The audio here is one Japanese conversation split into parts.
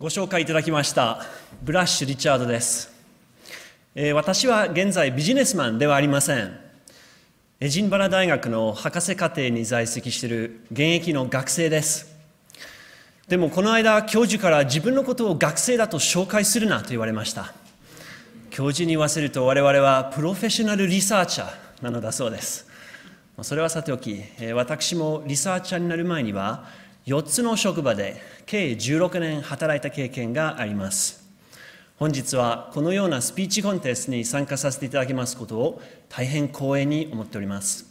ご紹介いただきましたブラッシュ・リチャードです、えー、私は現在ビジネスマンではありませんエジンバラ大学の博士課程に在籍している現役の学生ですでもこの間教授から自分のことを学生だと紹介するなと言われました教授に言わせると我々はプロフェッショナルリサーチャーなのだそうですそれはさておき私もリサーチャーになる前には4つの職場で計16年働いた経験があります。本日はこのようなスピーチコンテストに参加させていただきますことを大変光栄に思っております。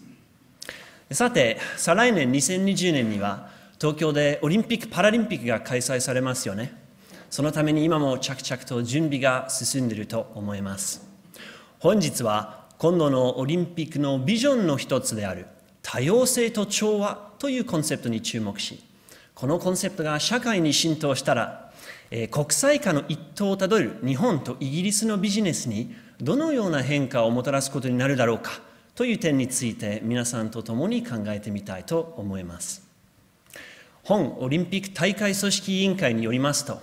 さて、再来年2020年には東京でオリンピック・パラリンピックが開催されますよね。そのために今も着々と準備が進んでいると思います。本日は今度のオリンピックのビジョンの一つである多様性と調和というコンセプトに注目しこのコンセプトが社会に浸透したら、えー、国際化の一途をたどる日本とイギリスのビジネスにどのような変化をもたらすことになるだろうかという点について皆さんと共に考えてみたいと思います。本オリンピック大会組織委員会によりますと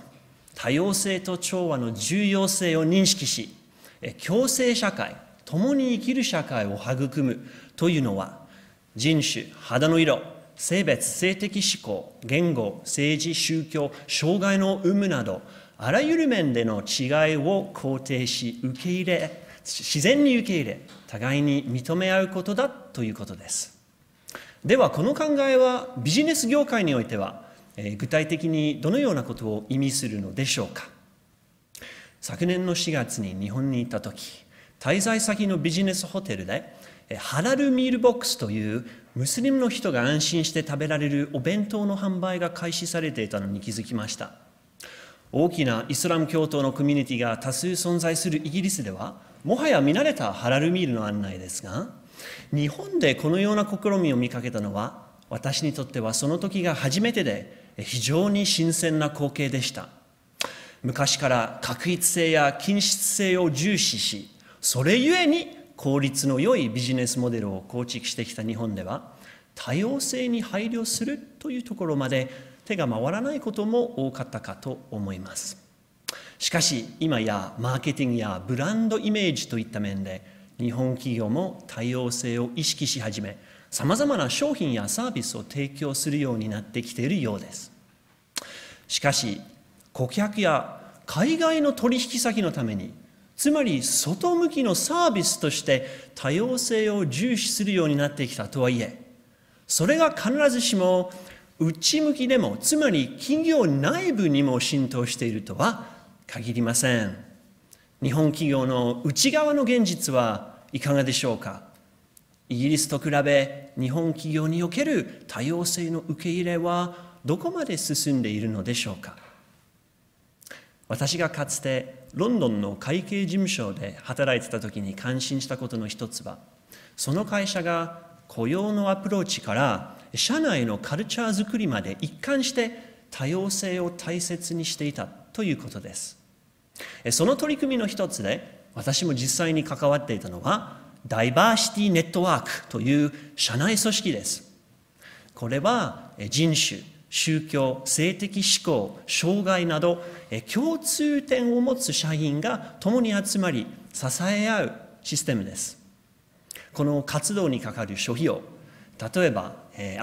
多様性と調和の重要性を認識し共生社会共に生きる社会を育むというのは人種肌の色性別、性的思考、言語、政治、宗教、障害の有無など、あらゆる面での違いを肯定し、受け入れ、自然に受け入れ、互いに認め合うことだということです。では、この考えはビジネス業界においては、えー、具体的にどのようなことを意味するのでしょうか。昨年の4月に日本に行った時、滞在先のビジネスホテルで、ハラルミールボックスというムスリムの人が安心して食べられるお弁当の販売が開始されていたのに気づきました大きなイスラム教徒のコミュニティが多数存在するイギリスではもはや見慣れたハラルミールの案内ですが日本でこのような試みを見かけたのは私にとってはその時が初めてで非常に新鮮な光景でした昔から確一性や均質性を重視しそれゆえに効率の良いビジネスモデルを構築してきた日本では多様性に配慮するというところまで手が回らないことも多かったかと思いますしかし今やマーケティングやブランドイメージといった面で日本企業も多様性を意識し始めさまざまな商品やサービスを提供するようになってきているようですしかし顧客や海外の取引先のためにつまり外向きのサービスとして多様性を重視するようになってきたとはいえそれが必ずしも内向きでもつまり企業内部にも浸透しているとは限りません日本企業の内側の現実はいかがでしょうかイギリスと比べ日本企業における多様性の受け入れはどこまで進んでいるのでしょうか私がかつてロンドンの会計事務所で働いてた時に感心したことの一つはその会社が雇用のアプローチから社内のカルチャーづくりまで一貫して多様性を大切にしていたということですその取り組みの一つで私も実際に関わっていたのはダイバーシティネットワークという社内組織ですこれは人種宗教、性的思考、障害など共通点を持つ社員が共に集まり支え合うシステムです。この活動にかかる諸費用、例えば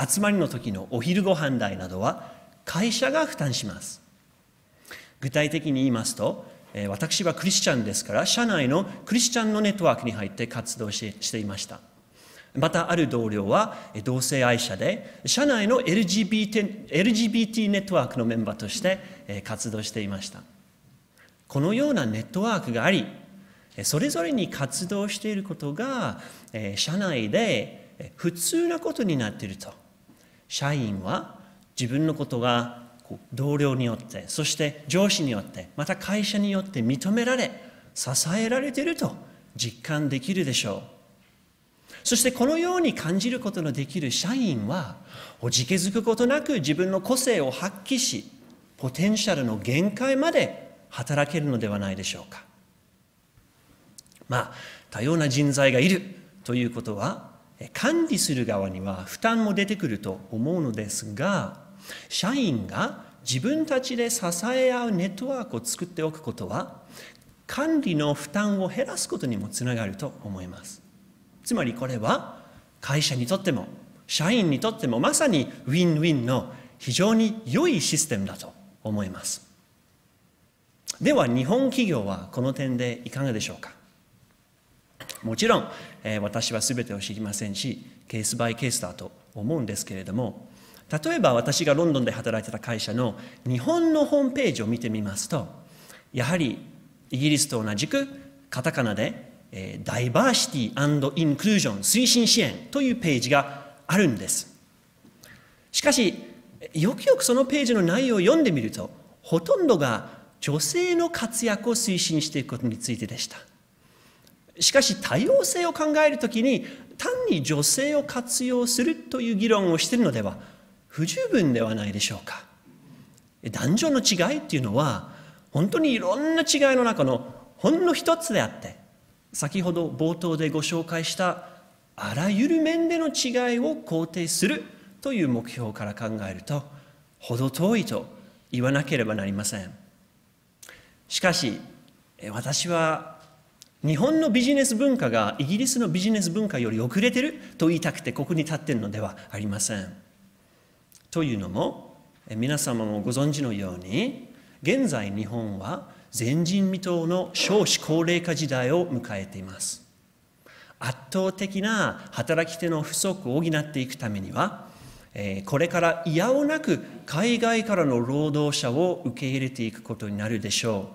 集まりの時のお昼ご飯代などは会社が負担します。具体的に言いますと、私はクリスチャンですから、社内のクリスチャンのネットワークに入って活動していました。またある同僚は同性愛者で社内の LGBT, LGBT ネットワークのメンバーとして活動していましたこのようなネットワークがありそれぞれに活動していることが社内で普通なことになっていると社員は自分のことが同僚によってそして上司によってまた会社によって認められ支えられていると実感できるでしょうそしてこのように感じることのできる社員はおじけづくことなく自分の個性を発揮しポテンシャルの限界まで働けるのではないでしょうかまあ多様な人材がいるということは管理する側には負担も出てくると思うのですが社員が自分たちで支え合うネットワークを作っておくことは管理の負担を減らすことにもつながると思いますつまりこれは会社にとっても社員にとってもまさにウィンウィンの非常に良いシステムだと思いますでは日本企業はこの点でいかがでしょうかもちろん、えー、私は全てを知りませんしケースバイケースだと思うんですけれども例えば私がロンドンで働いてた会社の日本のホームページを見てみますとやはりイギリスと同じくカタカナでダイバーシティインクルージョン推進支援というページがあるんです。しかし、よくよくそのページの内容を読んでみると、ほとんどが女性の活躍を推進していくことについてでした。しかし多様性を考えるときに単に女性を活用するという議論をしているのでは不十分ではないでしょうか男女の違いっていうのは本当にいろんな違いの中のほんの一つであって先ほど冒頭でご紹介したあらゆる面での違いを肯定するという目標から考えると程遠いと言わなければなりませんしかし私は日本のビジネス文化がイギリスのビジネス文化より遅れてると言いたくてここに立っているのではありませんというのも皆様もご存知のように現在日本は前人未到の少子高齢化時代を迎えています圧倒的な働き手の不足を補っていくためにはこれからいやおなく海外からの労働者を受け入れていくことになるでしょ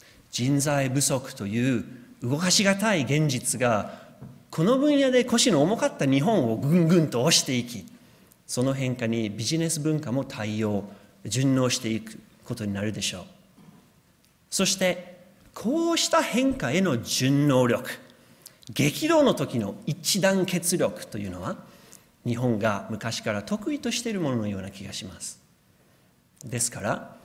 う人材不足という動かしがたい現実がこの分野で腰の重かった日本をぐんぐんと押していきその変化にビジネス文化も対応順応していくことになるでしょうそしてこうした変化への順応力激動の時の一段結力というのは日本が昔から得意としているもののような気がしますですから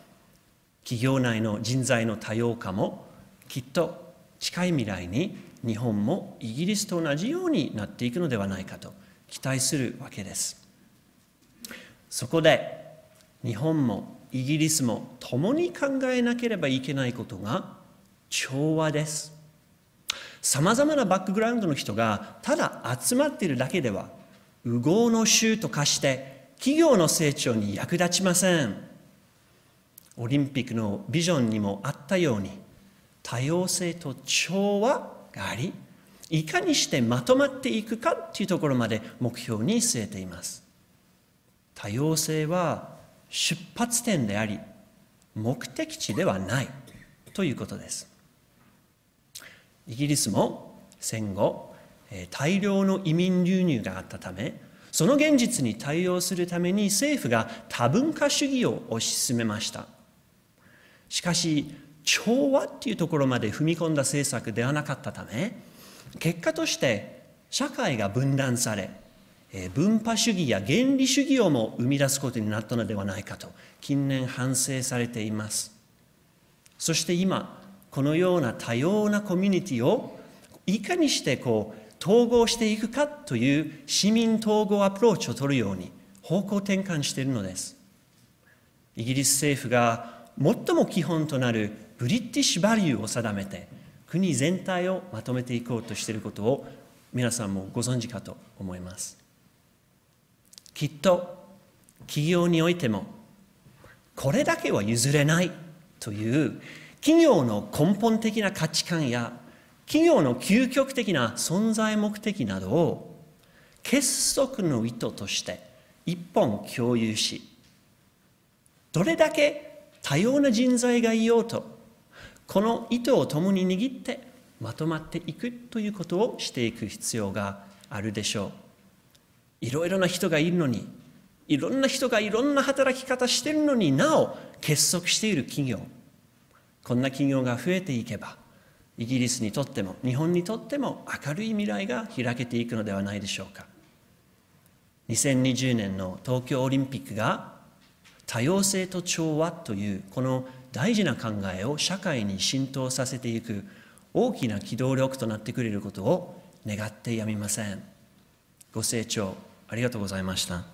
企業内の人材の多様化もきっと近い未来に日本もイギリスと同じようになっていくのではないかと期待するわけですそこで日本もイギリスも共に考えなければいけないことが調和ですさまざまなバックグラウンドの人がただ集まっているだけでは右合の州と化して企業の成長に役立ちませんオリンピックのビジョンにもあったように多様性と調和がありいかにしてまとまっていくかっていうところまで目標に据えています多様性は出発点であり目的地ではないということですイギリスも戦後大量の移民流入があったためその現実に対応するために政府が多文化主義を推し進めましたしかし調和っていうところまで踏み込んだ政策ではなかったため結果として社会が分断され文化主義や原理主義をも生み出すことになったのではないかと近年反省されていますそして今このような多様なコミュニティをいかにしてこう統合していくかという市民統合アプローチを取るように方向転換しているのですイギリス政府が最も基本となるブリティッシュバリューを定めて国全体をまとめていこうとしていることを皆さんもご存知かと思いますきっと企業においてもこれだけは譲れないという企業の根本的な価値観や企業の究極的な存在目的などを結束の意図として一本共有しどれだけ多様な人材がいようとこの意図を共に握ってまとまっていくということをしていく必要があるでしょう。いろいろな人がいるのにいろんな人がいろんな働き方してるのになお結束している企業こんな企業が増えていけばイギリスにとっても日本にとっても明るい未来が開けていくのではないでしょうか2020年の東京オリンピックが多様性と調和というこの大事な考えを社会に浸透させていく大きな機動力となってくれることを願ってやみませんご清聴ありがとうございました。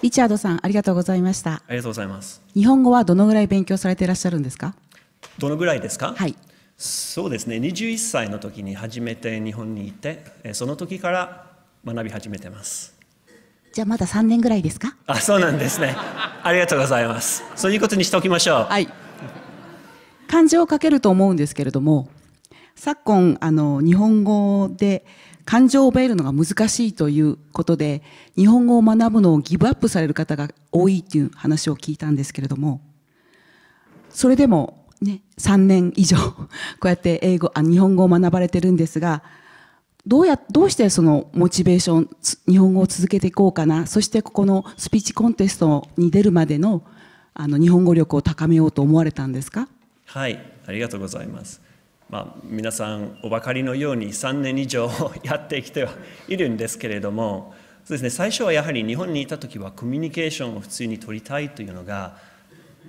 リチャードさん、ありがとうございました。ありがとうございます。日本語はどのぐらい勉強されていらっしゃるんですか。どのぐらいですか。はい。そうですね。二十一歳の時に初めて日本に行って、その時から学び始めてます。じゃあまだ三年ぐらいですか。あ、そうなんですね。ありがとうございます。そういうことにしておきましょう。はい。漢字を書けると思うんですけれども、昨今あの日本語で感情を覚えるのが難しいということで日本語を学ぶのをギブアップされる方が多いという話を聞いたんですけれどもそれでも、ね、3年以上 こうやって英語あ日本語を学ばれてるんですがどうやどうしてそのモチベーション日本語を続けていこうかなそしてここのスピーチコンテストに出るまでのあの日本語力を高めようと思われたんですかはいありがとうございますまあ、皆さんお分かりのように3年以上やってきてはいるんですけれどもそうです、ね、最初はやはり日本にいた時はコミュニケーションを普通に取りたいというのが、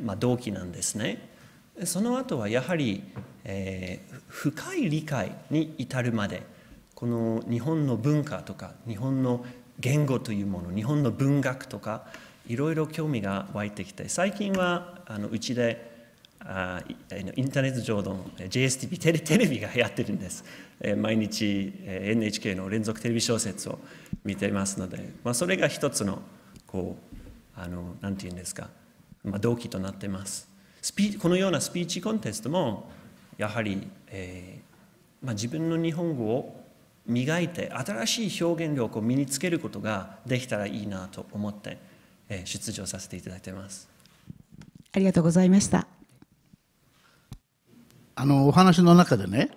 まあ、動機なんですね。その後はやはり、えー、深い理解に至るまでこの日本の文化とか日本の言語というもの日本の文学とかいろいろ興味が湧いてきて最近はあのうちであインターネット上の JSTV テレテレビがやってるんです、え毎日、え NHK の連続テレビ小説を見てますので、まあ、それが一つのこうあのなんて言うんですか、まあ、動機となってますスピこのようなスピーチコンテストもやはり、えーまあ、自分の日本語を磨いて新しい表現力を身につけることができたらいいなと思って、え出場させていただいてますありがとうございましたあのお話の中でね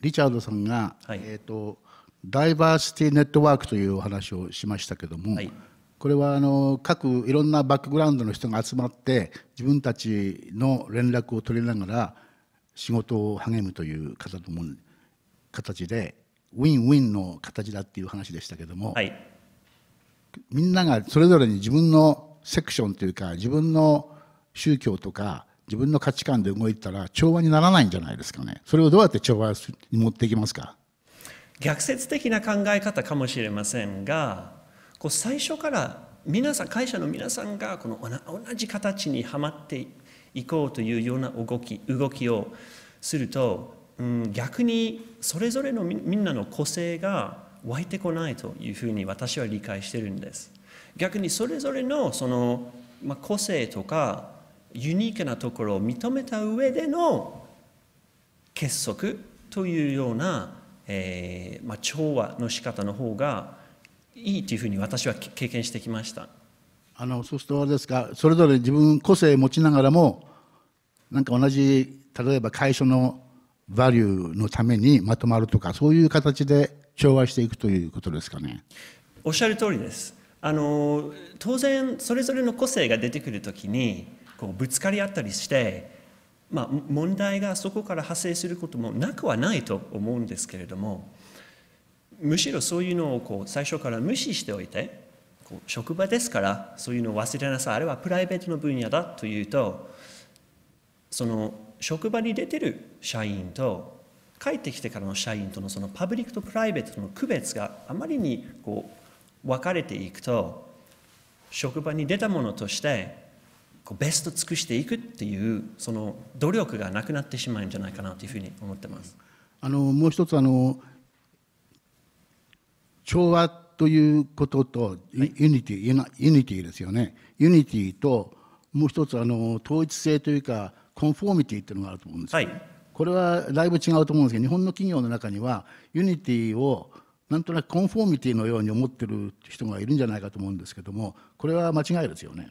リチャードさんが、はい、えーと、ダイバーシティネットワークというお話をしましたけども、はい、これはあの各いろんなバックグラウンドの人が集まって自分たちの連絡を取りながら仕事を励むという方とも形でウィンウィンの形だっていう話でしたけども、はい、みんながそれぞれに自分のセクションというか自分の宗教とか自分の価値観で動いたら調和にならないんじゃないですかねそれをどうやって調和に持っていきますか逆説的な考え方かもしれませんがこう最初から皆さん会社の皆さんがこの同じ形にはまっていこうというような動き動きをすると、うん、逆にそれぞれのみんなの個性が湧いてこないというふうに私は理解してるんです。逆にそれぞれのその、ま個性とかユニークなところを認めた上での結束というような、えー、まあ、調和の仕方の方がいいというふうに私は経験してきましたあのそうするとあれですかそれぞれ自分個性持ちながらもなんか同じ例えば会社のバリューのためにまとまるとかそういう形で調和していくということですかねおっしゃる通りですあの当然それぞれの個性が出てくるときにこうぶつかり合ったりして、まあ、問題がそこから発生することもなくはないと思うんですけれどもむしろそういうのをこう最初から無視しておいてこう職場ですからそういうのを忘れなさいあれはプライベートの分野だというとその職場に出てる社員と帰ってきてからの社員とのそのパブリックとプライベートの区別があまりにこう分かれていくと職場に出たものとしてこうベスト尽くしていくっていうその努力がなくなってしまうんじゃないかなというふうに思ってます。あのもう一つあの調和ということと、はい、ユニティユニティですよねユニティともう一つあの統一性というかコンフォーミティっていうのがあると思うんですけど、はい、これはだいぶ違うと思うんですけど日本の企業の中にはユニティをなんとなくコンフォーミティのように思ってる人がいるんじゃないかと思うんですけどもこれは間違いですよね。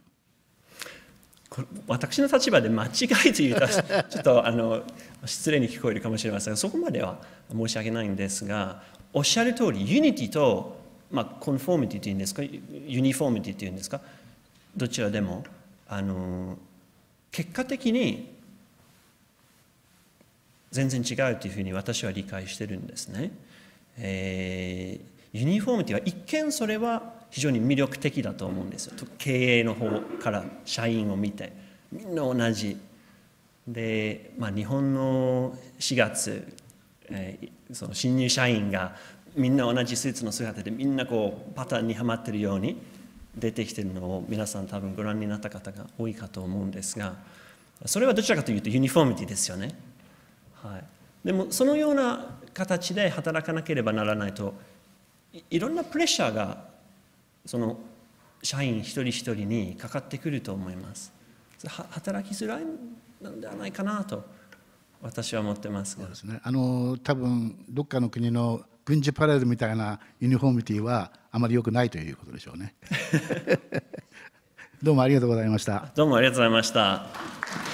私の立場で間違いというとちょっとあの失礼に聞こえるかもしれませんがそこまでは申し訳ないんですがおっしゃる通りユニティと、まあ、コンフォーミティというんですかユニフォーミティというんですかどちらでもあの結果的に全然違うというふうに私は理解してるんですね。えーユニフォームティは一見それは非常に魅力的だと思うんですよ経営の方から社員を見てみんな同じで、まあ、日本の4月、えー、その新入社員がみんな同じスーツの姿でみんなこうパターンにはまってるように出てきてるのを皆さん多分ご覧になった方が多いかと思うんですがそれはどちらかというとユニフォーミティですよね。はい、でもそのような形で働かなければならないといろんなプレッシャーがその社員一人一人にかかってくると思います働きづらいのではないかなと私は思ってますそうですねあの多分どっかの国の軍事パレードみたいなユニフォーミティはあまり良くないということでしょうね どうもありがとうございましたどうもありがとうございました